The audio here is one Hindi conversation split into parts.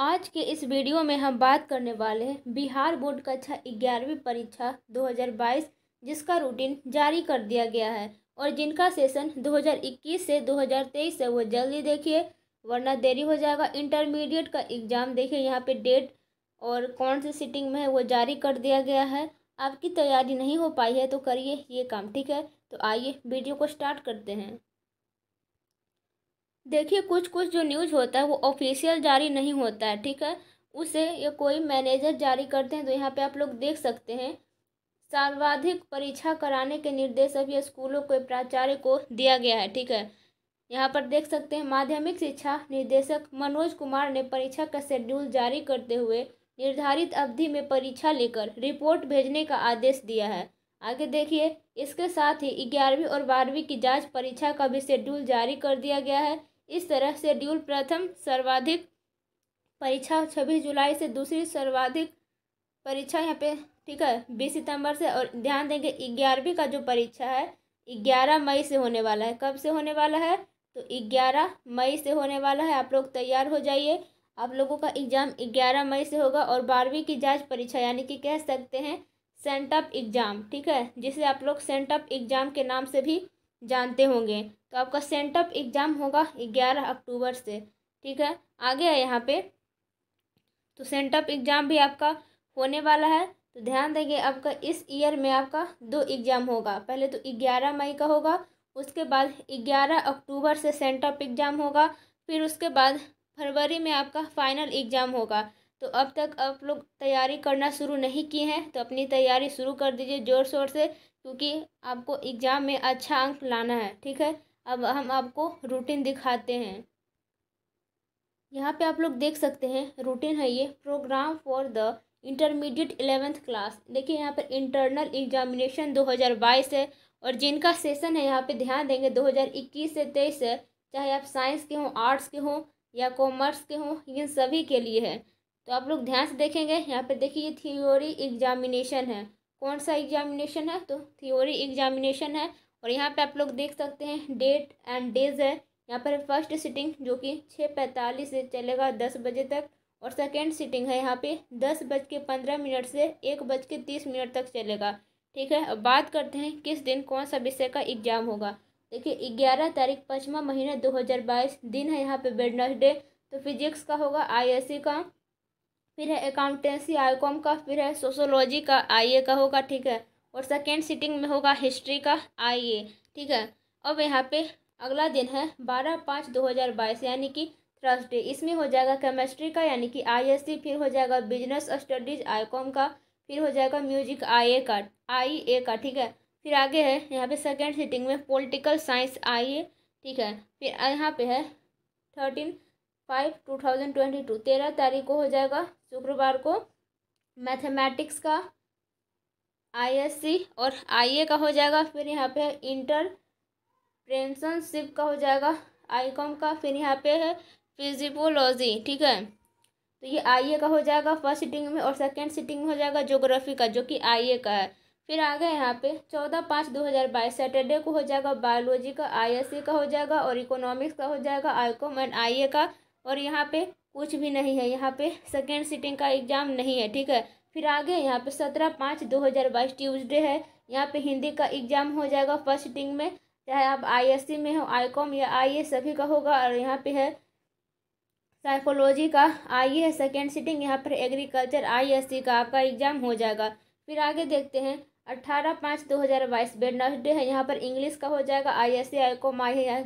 आज के इस वीडियो में हम बात करने वाले हैं बिहार बोर्ड कक्षा ग्यारहवीं परीक्षा 2022 जिसका रूटीन जारी कर दिया गया है और जिनका सेशन 2021 से 2023 से वो जल्दी देखिए वरना देरी हो जाएगा इंटरमीडिएट का एग्ज़ाम देखिए यहाँ पे डेट और कौन से सिटिंग में है वो जारी कर दिया गया है आपकी तैयारी नहीं हो पाई है तो करिए ये काम ठीक है तो आइए वीडियो को स्टार्ट करते हैं देखिए कुछ कुछ जो न्यूज़ होता है वो ऑफिशियल जारी नहीं होता है ठीक है उसे या कोई मैनेजर जारी करते हैं तो यहाँ पे आप लोग देख सकते हैं सर्वाधिक परीक्षा कराने के निर्देश अभी स्कूलों के प्राचार्य को दिया गया है ठीक है यहाँ पर देख सकते हैं माध्यमिक शिक्षा निदेशक मनोज कुमार ने परीक्षा का शेड्यूल जारी करते हुए निर्धारित अवधि में परीक्षा लेकर रिपोर्ट भेजने का आदेश दिया है आगे देखिए इसके साथ ही ग्यारहवीं और बारहवीं की जांच परीक्षा का भी शेड्यूल जारी कर दिया गया है इस तरह शेड्यूल प्रथम सर्वाधिक परीक्षा छब्बीस जुलाई से दूसरी सर्वाधिक परीक्षा यहाँ पे ठीक है बीस सितंबर से और ध्यान देंगे ग्यारहवीं का जो परीक्षा है ग्यारह मई से होने वाला है कब से होने वाला है तो ग्यारह मई से होने वाला है आप लोग तैयार हो जाइए आप लोगों का एग्ज़ाम ग्यारह मई से होगा और बारहवीं की जांच परीक्षा यानी कि कह सकते हैं सेंटअप एग्ज़ाम ठीक है जिसे आप लोग सेंटअप एग्ज़ाम के नाम से भी जानते होंगे तो आपका सेंटअप एग्ज़ाम होगा ग्यारह अक्टूबर से ठीक है आगे है यहाँ पे तो सेंटअप एग्ज़ाम भी आपका होने वाला है तो ध्यान देंगे आपका इस ईयर में आपका दो एग्ज़ाम होगा पहले तो ग्यारह मई का होगा उसके बाद ग्यारह अक्टूबर से सेंटअप एग्ज़ाम होगा फिर उसके बाद फरवरी में आपका फाइनल एग्ज़ाम होगा तो अब तक आप लोग तैयारी करना शुरू नहीं किए हैं तो अपनी तैयारी शुरू कर दीजिए ज़ोर शोर से क्योंकि आपको एग्ज़ाम में अच्छा अंक लाना है ठीक है अब हम आपको रूटीन दिखाते हैं यहाँ पे आप लोग देख सकते हैं रूटीन है ये programme for the intermediate eleventh class देखिए यहाँ पर इंटरनल एग्जामिनेशन 2022 है और जिनका सेशन है यहाँ पे ध्यान देंगे 2021 से तेईस है चाहे आप साइंस के हों आर्ट्स के हों या कॉमर्स के हों इन सभी के लिए है तो आप लोग ध्यान से देखेंगे यहाँ पर देखिए थ्योरी एग्जामिनेशन है कौन सा एग्जामिनेशन है तो थ्योरी एग्जामिनेशन है और यहाँ पे आप लोग देख सकते हैं डेट एंड डेज है यहाँ पर फर्स्ट सिटिंग जो कि छः पैंतालीस से चलेगा दस बजे तक और सेकेंड सिटिंग है यहाँ पे दस बज के पंद्रह मिनट से एक बज के तीस मिनट तक चलेगा ठीक है अब बात करते हैं किस दिन कौन सा विषय का एग्जाम होगा देखिए ग्यारह तारीख पचवा महीना दो हज़ार बाईस दिन है यहाँ पे वेडनेसडे तो फिजिक्स का होगा आई का फिर है अकाउंटेंसी आईकॉम का फिर है सोशोलॉजी का आई का होगा ठीक है और सेकेंड सिटिंग में होगा हिस्ट्री का आई ठीक है अब यहाँ पे अगला दिन है बारह पाँच दो हज़ार बाईस यानी कि थर्सडे इसमें हो जाएगा केमिस्ट्री का यानी कि आईएससी फिर हो जाएगा बिजनेस स्टडीज आईकॉम का फिर हो जाएगा म्यूजिक ए का ए का ठीक है फिर आगे है यहाँ पे सेकेंड सिटिंग में पोलिटिकल साइंस ए ठीक है फिर यहाँ पे है thirteen five two thousand twenty two तेरह तारीख को हो जाएगा शुक्रवार को मैथमेटिक्स का आईएससी और आईए का हो जाएगा फिर यहाँ पे इंटर प्रेंसनशिप का हो जाएगा आईकॉम का फिर यहाँ पे है फिजिपोलॉजी ठीक है तो ये आईए का हो जाएगा फर्स्ट सिटिंग में और सेकेंड सिटिंग में हो जाएगा जोग्राफी का जो कि आईए का है फिर आ गए यहाँ पे चौदह पाँच दो हज़ार बाईस सैटरडे को हो जाएगा बायोलॉजी का आईएससी का हो जाएगा और इकोनॉमिक्स का हो जाएगा आईकॉम एंड आईए का और यहाँ पे कुछ भी नहीं है यहाँ पे सेकेंड सीटिंग का एग्ज़ाम नहीं है ठीक है फिर आगे यहाँ पे सत्रह पाँच दो हज़ार बाईस ट्यूजडे है यहाँ पे हिंदी का एग्ज़ाम हो जाएगा फर्स्ट सीटिंग में चाहे आप आईएससी में हो आईकॉम या आई सभी का होगा और यहाँ पे है साइकोलॉजी का आई है सेकेंड सीटिंग यहाँ पर एग्रीकल्चर आई का आपका एग्ज़ाम हो जाएगा फिर आगे देखते हैं अट्ठारह पाँच दो हज़ार बाईस वेडनेसडे है यहाँ पर इंग्लिश का हो जाएगा आई एस सी आई कॉम आई है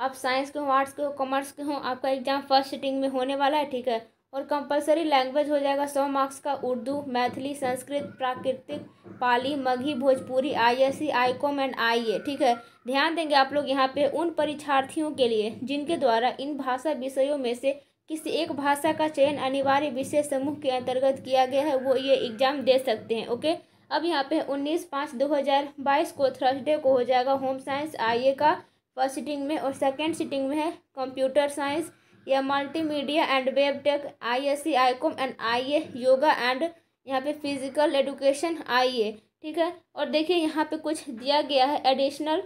आप साइंस के हों आर्ट्स के हो कॉमर्स के हों आपका एग्ज़ाम फर्स्ट सिटिंग में होने वाला है ठीक है और कंपलसरी लैंग्वेज हो जाएगा सौ मार्क्स का उर्दू मैथिली संस्कृत प्राकृतिक Pali Magahi Bhojpuri ISc ICom and IA ठीक है ध्यान देंगे आप लोग यहाँ पे उन परीक्षार्थियों के लिए जिनके द्वारा इन भाषा विषयों में से किसी एक भाषा का चयन अनिवार्य विषय समूह के अंतर्गत किया गया है वो ये एग्ज़ाम दे सकते हैं ओके अब यहाँ पे उन्नीस पाँच दो हज़ार बाईस को थर्सडे को हो जाएगा होम साइंस आई ए का फर्स्ट सिटिंग में और सेकेंड सिटिंग में है कंप्यूटर साइंस या multimedia and web tech I S C I com and I A yoga and यहाँ पे फिजिकल एडुकेशन आई ए ठीक है और देखिए यहाँ पे कुछ दिया गया है additional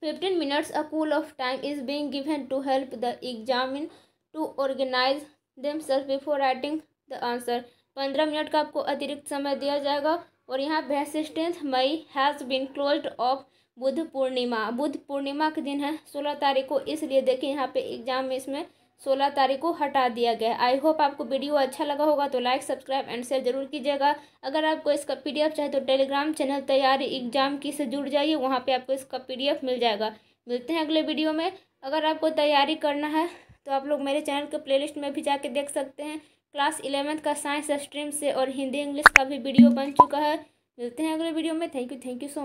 fifteen minutes a cool off time is being given to help the examinee to organise them self before writing the answer पंद्रह मिनट का आपको अतिरिक्त समय दिया जाएगा और यहाँ वेस्टेंस May has been close off Budh Purnima Budh Purnima के दिन है सोलह तारीख को इसलिए देखिए यहाँ पे एग्जाम में इसमें सोलह तारीख को हटा दिया गया आई होप आपको वीडियो अच्छा लगा होगा तो लाइक सब्सक्राइब एंड शेयर जरूर कीजिएगा अगर आपको इसका पी चाहिए तो टेलीग्राम चैनल तैयारी एग्जाम की से जुड़ जाइए वहाँ पर आपको इसका पी मिल जाएगा मिलते हैं अगले वीडियो में अगर आपको तैयारी करना है तो आप लोग मेरे चैनल के प्लेलिस्ट में भी जाके देख सकते हैं क्लास इलेवेंथ का साइंस स्ट्रीम से और हिंदी इंग्लिश का भी वीडियो बन चुका है मिलते हैं अगले वीडियो में thank you thank you so much